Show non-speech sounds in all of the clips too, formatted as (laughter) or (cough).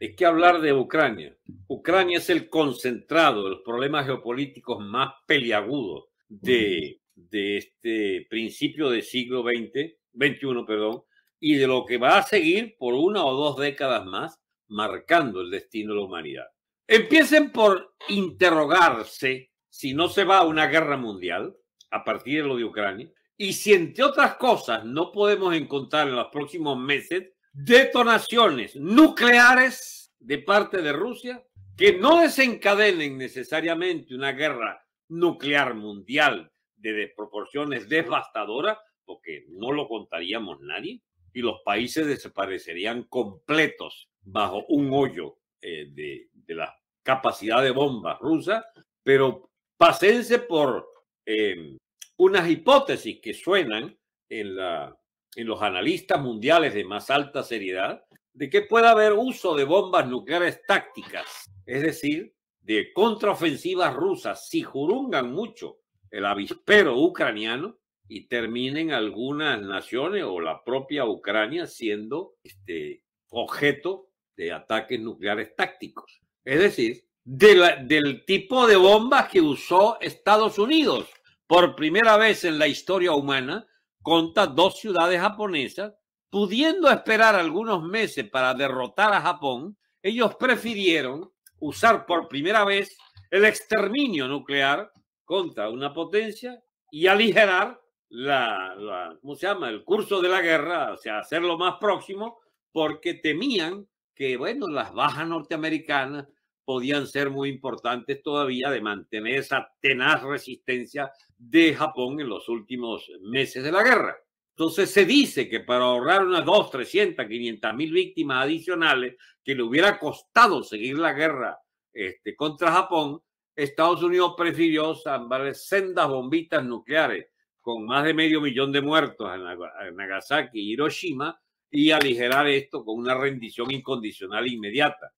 es que hablar de Ucrania. Ucrania es el concentrado de los problemas geopolíticos más peliagudos de, este principio del siglo XX, 21, perdón, y de lo que va a seguir por una o dos décadas más, marcando el destino de la humanidad. Empiecen por interrogarse si no se va a una guerra mundial a partir de lo de Ucrania y si entre otras cosas no podemos encontrar en los próximos meses detonaciones nucleares de parte de Rusia que no desencadenen necesariamente una guerra nuclear mundial de proporciones devastadoras, porque no lo contaríamos nadie, y los países desaparecerían completos bajo un hoyo eh, de, la capacidad de bombas rusa, pero pasense por eh, unas hipótesis que suenan en la en los analistas mundiales de más alta seriedad de que pueda haber uso de bombas nucleares tácticas, es decir, de contraofensivas rusas si jurungan mucho el avispero ucraniano y terminen algunas naciones o la propia Ucrania siendo este, objeto de ataques nucleares tácticos. Es decir, del tipo de bombas que usó Estados Unidos por primera vez en la historia humana contra dos ciudades japonesas, pudiendo esperar algunos meses para derrotar a Japón, ellos prefirieron usar por primera vez el exterminio nuclear contra una potencia y aligerar la, se llama? el curso de la guerra, o sea, hacerlo más próximo, porque temían que, bueno, las bajas norteamericanas podían ser muy importantes todavía de mantener esa tenaz resistencia de Japón en los últimos meses de la guerra. Entonces se dice que para ahorrar unas dos, 300, 500 mil víctimas adicionales que le hubiera costado seguir la guerra este, contra Japón, Estados Unidos prefirió zambar sendas bombitas nucleares con más de medio millón de muertos en Nagasaki y Hiroshima y aligerar esto con una rendición incondicional inmediata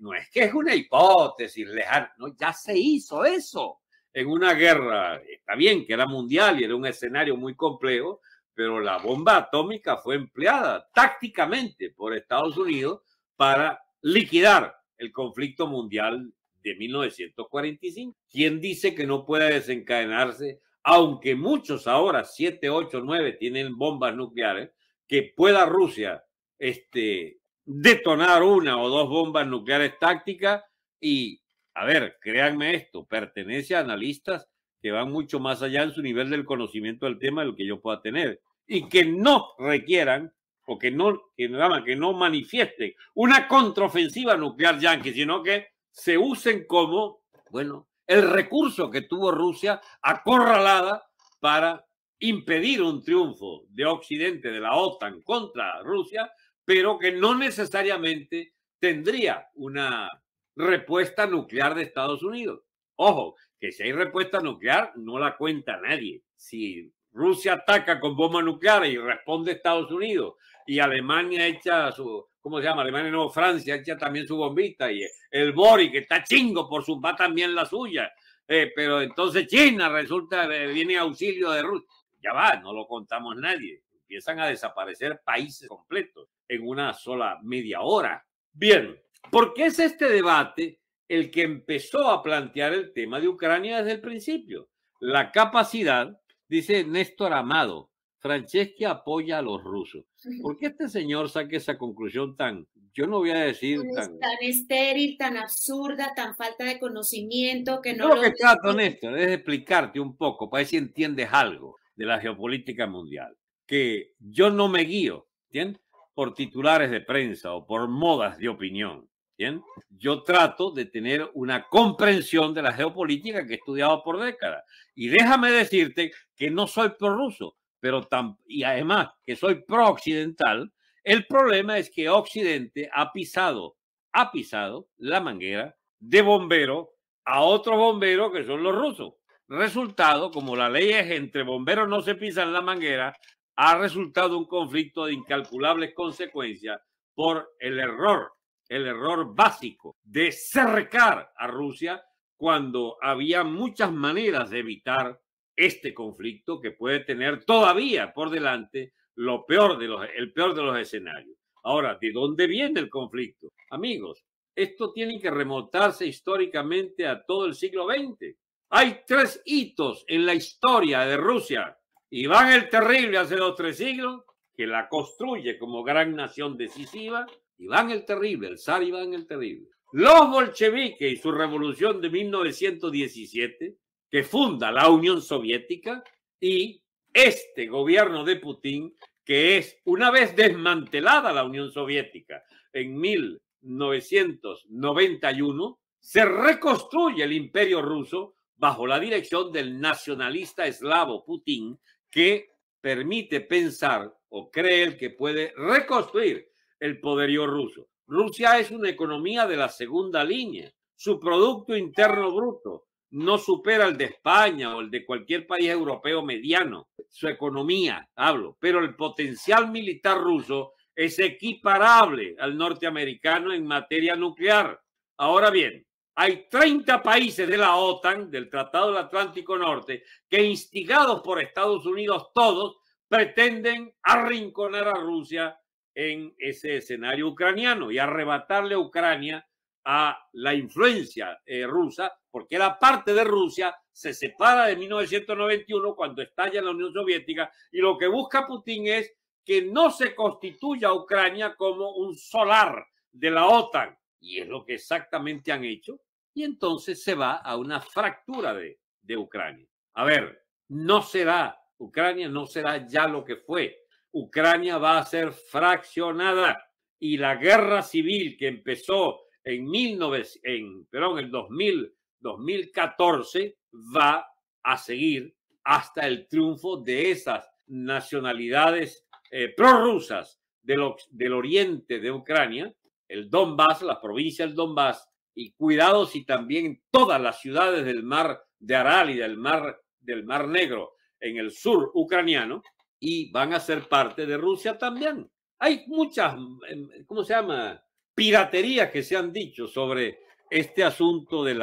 no es que es una hipótesis lejana, no, ya se hizo eso en una guerra, está bien que era mundial y era un escenario muy complejo, pero la bomba atómica fue empleada tácticamente por Estados Unidos para liquidar el conflicto mundial de 1945. ¿Quién dice que no puede desencadenarse, aunque muchos ahora, 7, 8, 9, tienen bombas nucleares, que pueda Rusia este, detonar una o dos bombas nucleares tácticas y, a ver, créanme esto, pertenece a analistas que van mucho más allá en su nivel del conocimiento del tema del lo que yo pueda tener y que no requieran o que no, que, que no manifiesten una contraofensiva nuclear yanqui, sino que se usen como, bueno, el recurso que tuvo Rusia acorralada para impedir un triunfo de Occidente, de la OTAN contra Rusia, pero que no necesariamente tendría una respuesta nuclear de Estados Unidos. Ojo, que si hay respuesta nuclear, no la cuenta nadie. Si Rusia ataca con bombas nucleares y responde Estados Unidos y Alemania echa su, ¿cómo se llama? Alemania no, Francia echa también su bombita y el Bori, que está chingo por su va también la suya. Eh, pero entonces China resulta, que eh, viene auxilio de Rusia. Ya va, no lo contamos nadie. Empiezan a desaparecer países completos en una sola media hora. Bien, ¿por qué es este debate el que empezó a plantear el tema de Ucrania desde el principio? La capacidad, dice Néstor Amado, Franceschi apoya a los rusos. ¿Por qué este señor saque esa conclusión tan, yo no voy a decir tan, estéril, tan absurda, tan falta de conocimiento que no... Yo lo que trato, Néstor, es explicarte un poco, para ver si entiendes algo de la geopolítica mundial, que yo no me guío, ¿entiendes? por titulares de prensa o por modas de opinión. ¿bien? Yo trato de tener una comprensión de la geopolítica que he estudiado por décadas. Y déjame decirte que no soy prorruso, pero y además que soy pro-occidental. El problema es que Occidente ha pisado, ha pisado la manguera de bombero a otros bomberos que son los rusos. Resultado, como la ley es entre bomberos no se pisan la manguera, ha resultado un conflicto de incalculables consecuencias por el error, el error básico de cercar a Rusia cuando había muchas maneras de evitar este conflicto que puede tener todavía por delante lo peor el peor de los escenarios. Ahora, ¿de dónde viene el conflicto? Amigos, esto tiene que remontarse históricamente a todo el siglo XX. Hay tres hitos en la historia de Rusia Iván el Terrible hace dos tres siglos, que la construye como gran nación decisiva, Iván el Terrible, el zar Iván el Terrible. Los bolcheviques y su revolución de 1917, que funda la Unión Soviética, y este gobierno de Putin, que es una vez desmantelada la Unión Soviética en 1991, se reconstruye el imperio ruso bajo la dirección del nacionalista eslavo Putin, que permite pensar o cree que puede reconstruir el poderío ruso. Rusia es una economía de la segunda línea. Su Producto Interno Bruto no supera el de España o el de cualquier país europeo mediano. Su economía, hablo, pero el potencial militar ruso es equiparable al norteamericano en materia nuclear. Ahora bien, hay 30 países de la OTAN, del Tratado del Atlántico Norte, que instigados por Estados Unidos todos, pretenden arrinconar a Rusia en ese escenario ucraniano y arrebatarle a Ucrania a la influencia eh, rusa, porque la parte de Rusia, se separa de 1991 cuando estalla la Unión Soviética y lo que busca Putin es que no se constituya Ucrania como un solar de la OTAN. Y es lo que exactamente han hecho y entonces se va a una fractura de, Ucrania. A ver, no será, Ucrania no será ya lo que fue. Ucrania va a ser fraccionada y la guerra civil que empezó en, en perdón, el 2014 va a seguir hasta el triunfo de esas nacionalidades eh, prorrusas del, del oriente de Ucrania, el Donbass, las provincias del Donbass, y cuidado si también todas las ciudades del mar de Aral y del mar, del mar Negro en el sur ucraniano y van a ser parte de Rusia también. Hay muchas, em, ¿cómo se llama? Piraterías que se han dicho sobre este asunto de,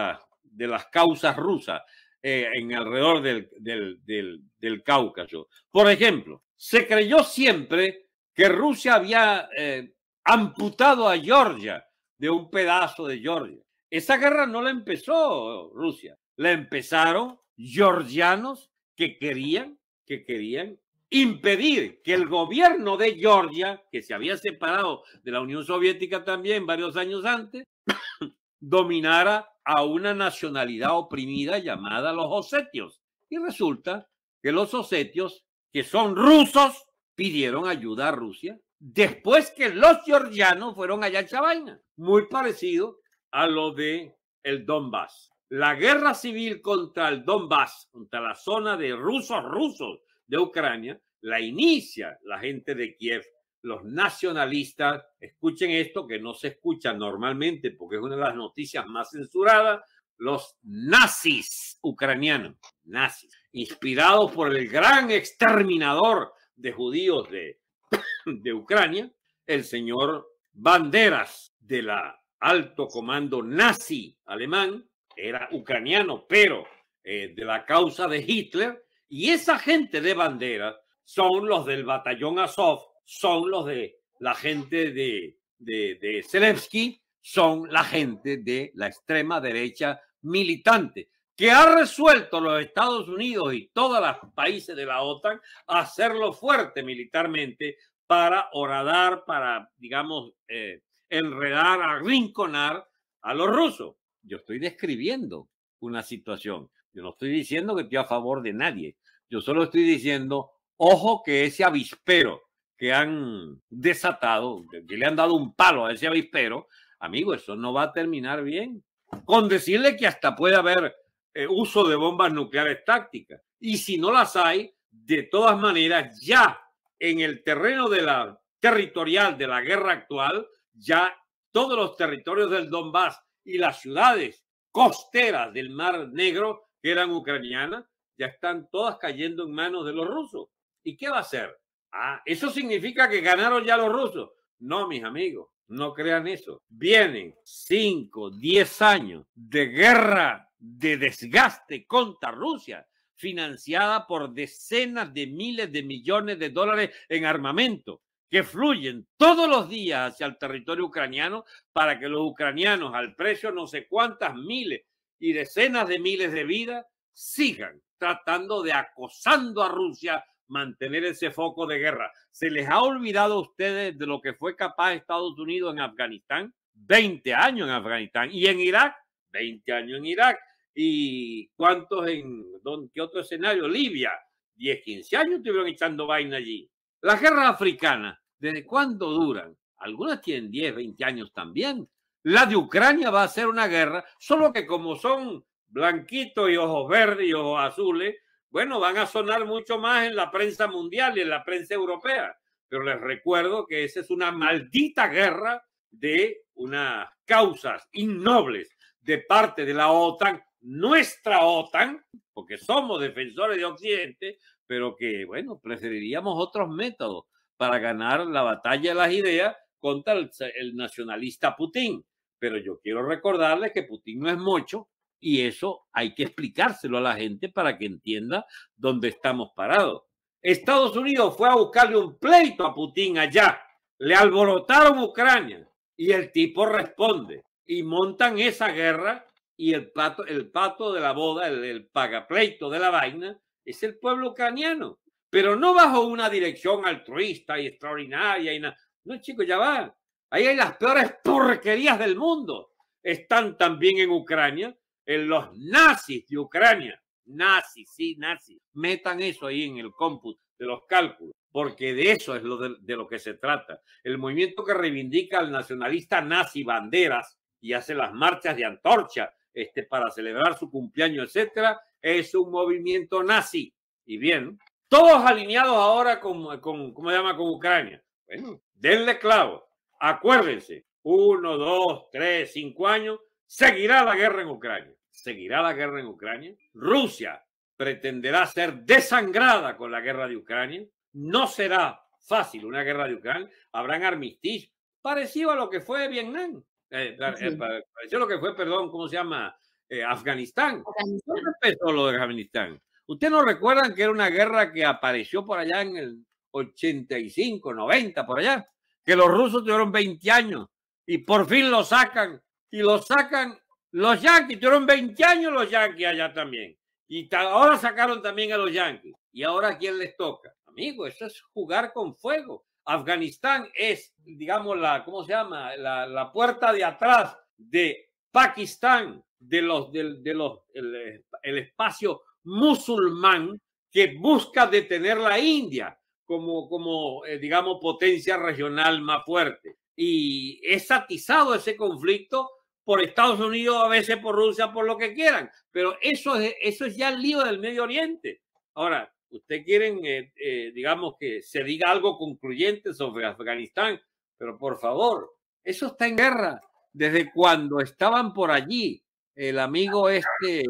de las causas rusas eh, en alrededor del, Cáucaso. Por ejemplo, se creyó siempre que Rusia había eh, amputado a Georgia de un pedazo de Georgia. Esa guerra no la empezó Rusia, la empezaron georgianos que querían, que querían impedir que el gobierno de Georgia, que se había separado de la Unión Soviética también varios años antes, (coughs) dominara a una nacionalidad oprimida llamada los osetios. Y resulta que los osetios, que son rusos, pidieron ayuda a Rusia después que los georgianos fueron allá a Chavaina muy parecido a lo de el Donbass. La guerra civil contra el Donbass, contra la zona de rusos rusos de Ucrania, la inicia la gente de Kiev, los nacionalistas. Escuchen esto que no se escucha normalmente porque es una de las noticias más censuradas. Los nazis ucranianos, nazis, inspirados por el gran exterminador de judíos de, (coughs) de Ucrania, el señor Banderas, de la alto comando nazi alemán, era ucraniano, pero eh, de la causa de Hitler, y esa gente de bandera son los del batallón Azov, son los de la gente de, de, de Zelensky, son la gente de la extrema derecha militante, que ha resuelto los Estados Unidos y todos los países de la OTAN hacerlo fuerte militarmente para horadar, para, digamos, eh, enredar, arrinconar a los rusos. Yo estoy describiendo una situación. Yo no estoy diciendo que estoy a favor de nadie. Yo solo estoy diciendo, ojo que ese avispero que han desatado, que le han dado un palo a ese avispero, amigo, eso no va a terminar bien. Con decirle que hasta puede haber eh, uso de bombas nucleares tácticas. Y si no las hay, de todas maneras, ya en el terreno de la territorial de la guerra actual, ya todos los territorios del Donbass y las ciudades costeras del Mar Negro, que eran ucranianas, ya están todas cayendo en manos de los rusos. ¿Y qué va a hacer? Ah, eso significa que ganaron ya los rusos. No, mis amigos, no crean eso. Vienen 5, 10 años de guerra, de desgaste contra Rusia, financiada por decenas de miles de millones de dólares en armamento que fluyen todos los días hacia el territorio ucraniano para que los ucranianos, al precio no sé cuántas miles y decenas de miles de vidas, sigan tratando de acosando a Rusia mantener ese foco de guerra. ¿Se les ha olvidado a ustedes de lo que fue capaz Estados Unidos en Afganistán? 20 años en Afganistán. ¿Y en Irak? 20 años en Irak. ¿Y cuántos en qué otro escenario? Libia. 10, 15 años estuvieron echando vaina allí. la guerra africana ¿Desde cuándo duran? Algunas tienen 10, 20 años también. La de Ucrania va a ser una guerra, solo que como son blanquitos y ojos verdes y ojos azules, bueno, van a sonar mucho más en la prensa mundial y en la prensa europea. Pero les recuerdo que esa es una maldita guerra de unas causas innobles de parte de la OTAN, nuestra OTAN, porque somos defensores de Occidente, pero que, bueno, preferiríamos otros métodos para ganar la batalla de las ideas contra el, nacionalista Putin. Pero yo quiero recordarle que Putin no es mocho y eso hay que explicárselo a la gente para que entienda dónde estamos parados. Estados Unidos fue a buscarle un pleito a Putin allá. Le alborotaron Ucrania y el tipo responde y montan esa guerra y el pato, el pato de la boda, el, el pagapleito de la vaina es el pueblo ucraniano pero no bajo una dirección altruista y extraordinaria. Y No, chicos, ya va. Ahí hay las peores porquerías del mundo. Están también en Ucrania, en los nazis de Ucrania. Nazis, sí, nazis. Metan eso ahí en el cómputo de los cálculos, porque de eso es lo de, lo que se trata. El movimiento que reivindica al nacionalista nazi banderas y hace las marchas de antorcha este, para celebrar su cumpleaños, etcétera, es un movimiento nazi. Y bien, todos alineados ahora con, ¿cómo se llama? Con Ucrania. Bueno, denle clavo. Acuérdense, uno, dos, tres, cinco años, seguirá la guerra en Ucrania. Seguirá la guerra en Ucrania. Rusia pretenderá ser desangrada con la guerra de Ucrania. No será fácil una guerra de Ucrania. Habrán armisticio, parecido a lo que fue Vietnam. Eh, eh, eh, parecido a lo que fue, perdón, ¿cómo se llama? Afganistán. Afganistán. empezó lo de Afganistán? Ustedes no recuerdan que era una guerra que apareció por allá en el 85, 90, por allá, que los rusos tuvieron 20 años y por fin lo sacan y lo sacan los yanquis, tuvieron 20 años los yanquis allá también. Y ahora sacaron también a los yanquis. ¿Y ahora quién les toca? Amigo, eso es jugar con fuego. Afganistán es, digamos, la, ¿cómo se llama? La, puerta de atrás de Pakistán, de los, de, los, el espacio musulmán que busca detener la India como, como eh, digamos, potencia regional más fuerte. Y es atizado ese conflicto por Estados Unidos, a veces por Rusia, por lo que quieran. Pero eso es, eso es ya el lío del Medio Oriente. Ahora, ustedes quieren, eh, eh, digamos, que se diga algo concluyente sobre Afganistán, pero por favor, eso está en guerra. Desde cuando estaban por allí, el amigo este,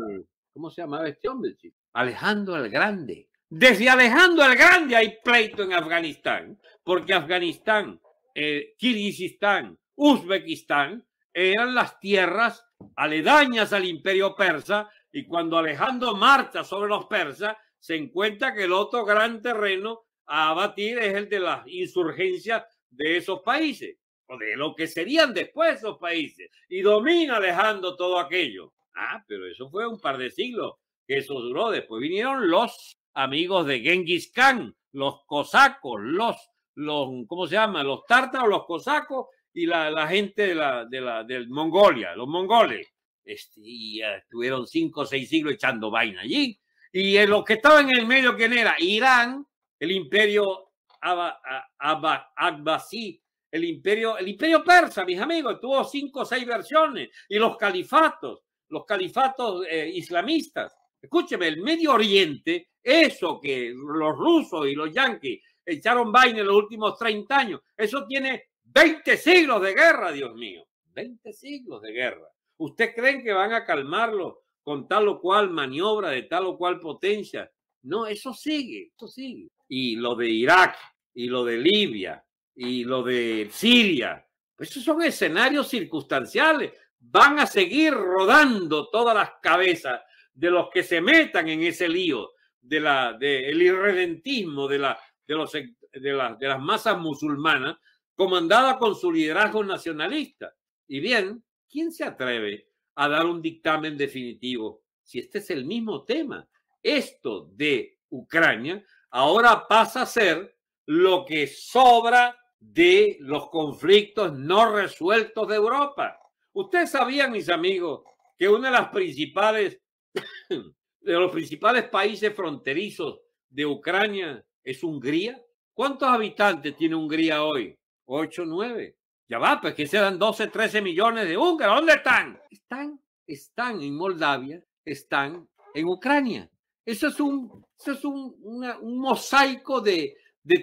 ¿Cómo se llamaba este hombre, Alejandro el Grande. Desde Alejandro el Grande hay pleito en Afganistán, porque Afganistán, eh, Kirguistán, Uzbekistán eran las tierras aledañas al imperio persa y cuando Alejandro marcha sobre los persas, se encuentra que el otro gran terreno a abatir es el de las insurgencias de esos países, o de lo que serían después esos países, y domina Alejandro todo aquello. Ah, pero eso fue un par de siglos que eso duró. Después vinieron los amigos de Genghis Khan, los cosacos, los, los ¿cómo se llama? Los tártaros, los cosacos y la, gente de la, de la del Mongolia, los mongoles. Este, y estuvieron cinco o seis siglos echando vaina allí. Y en los que estaban en el medio, ¿quién era? Irán, el imperio Abbasí, el imperio, el imperio persa, mis amigos, tuvo cinco o seis versiones, y los califatos, los califatos eh, islamistas. Escúcheme, el Medio Oriente, eso que los rusos y los yanquis echaron vaina en los últimos 30 años, eso tiene 20 siglos de guerra, Dios mío. 20 siglos de guerra. ¿Ustedes creen que van a calmarlo con tal o cual maniobra de tal o cual potencia? No, eso sigue, eso sigue. Y lo de Irak, y lo de Libia, y lo de Siria, pues esos son escenarios circunstanciales van a seguir rodando todas las cabezas de los que se metan en ese lío del de irredentismo de, la, de, los, de, de las masas musulmanas, comandada con su liderazgo nacionalista. Y bien, ¿quién se atreve a dar un dictamen definitivo si este es el mismo tema? Esto de Ucrania ahora pasa a ser lo que sobra de los conflictos no resueltos de Europa. Ustedes sabían, mis amigos, que una de las principales (coughs) de los principales países fronterizos de Ucrania es Hungría. ¿Cuántos habitantes tiene Hungría hoy? Ocho nueve? Ya va, pues que dan 12, 13 millones de húngaros. ¿Dónde están? Están, están en Moldavia, están en Ucrania. Eso es un, es un, mosaico de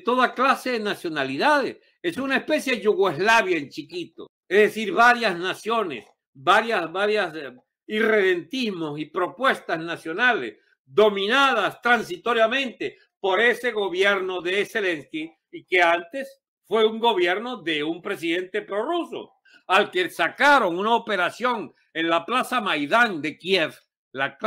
toda clase de nacionalidades. Es una especie de Yugoslavia en chiquito es decir, varias naciones, varias, varias eh, irredentismos y propuestas nacionales dominadas transitoriamente por ese gobierno de Zelensky y que antes fue un gobierno de un presidente prorruso, al que sacaron una operación en la Plaza Maidán de Kiev, la,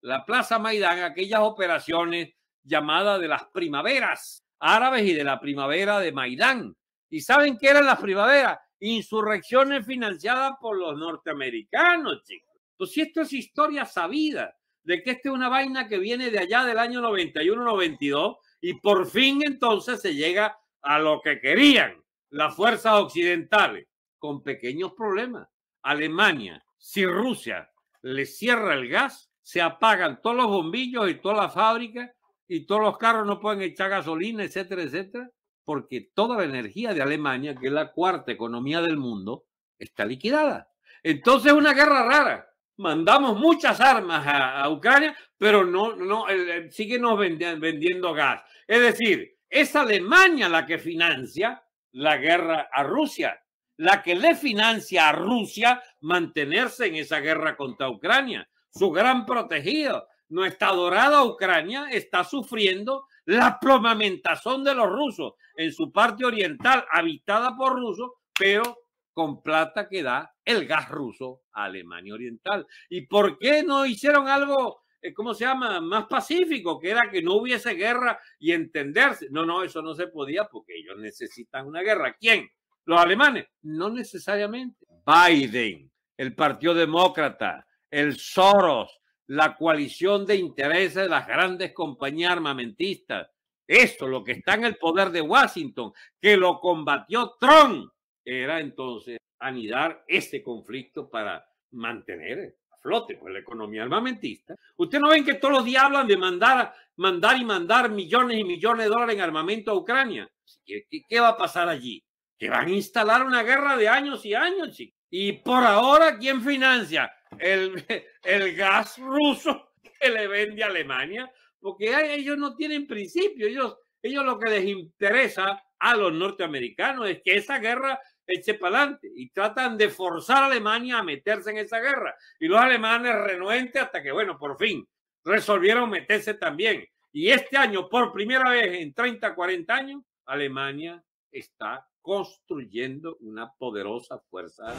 la Plaza Maidán, aquellas operaciones llamadas de las primaveras árabes y de la primavera de Maidán, ¿Y saben qué era la primavera? Insurrecciones financiadas por los norteamericanos, chicos. Entonces, pues esto es historia sabida de que esta es una vaina que viene de allá del año 91-92 y por fin entonces se llega a lo que querían las fuerzas occidentales, con pequeños problemas. Alemania, si Rusia le cierra el gas, se apagan todos los bombillos y todas las fábricas y todos los carros no pueden echar gasolina, etcétera, etcétera porque toda la energía de Alemania, que es la cuarta economía del mundo, está liquidada. Entonces es una guerra rara. Mandamos muchas armas a, Ucrania, pero no, no, nos vendiendo gas. Es decir, es Alemania la que financia la guerra a Rusia, la que le financia a Rusia mantenerse en esa guerra contra Ucrania, su gran protegido. Nuestra dorada Ucrania está sufriendo la promamentación de los rusos en su parte oriental, habitada por rusos, pero con plata que da el gas ruso a Alemania Oriental. ¿Y por qué no hicieron algo, eh, cómo se llama, más pacífico, que era que no hubiese guerra y entenderse? No, no, eso no se podía porque ellos necesitan una guerra. ¿Quién? ¿Los alemanes? No necesariamente. Biden, el Partido Demócrata, el Soros, la coalición de intereses de las grandes compañías armamentistas. Eso, lo que está en el poder de Washington, que lo combatió Trump, era entonces anidar este conflicto para mantener a flote pues, la economía armamentista. Usted no ven que todos los días hablan de mandar, mandar y mandar millones y millones de dólares en armamento a Ucrania. ¿Qué, va a pasar allí? Que van a instalar una guerra de años y años, Y por ahora, ¿quién financia? (laughs) el, gas ruso que le vende a Alemania, porque ellos no tienen principio, ellos, ellos lo que les interesa a los norteamericanos es que esa guerra eche para adelante y tratan de forzar a Alemania a meterse en esa guerra. Y los alemanes renuentes hasta que, bueno, por fin resolvieron meterse también. Y este año, por primera vez en 30, 40 años, Alemania está construyendo una poderosa fuerza.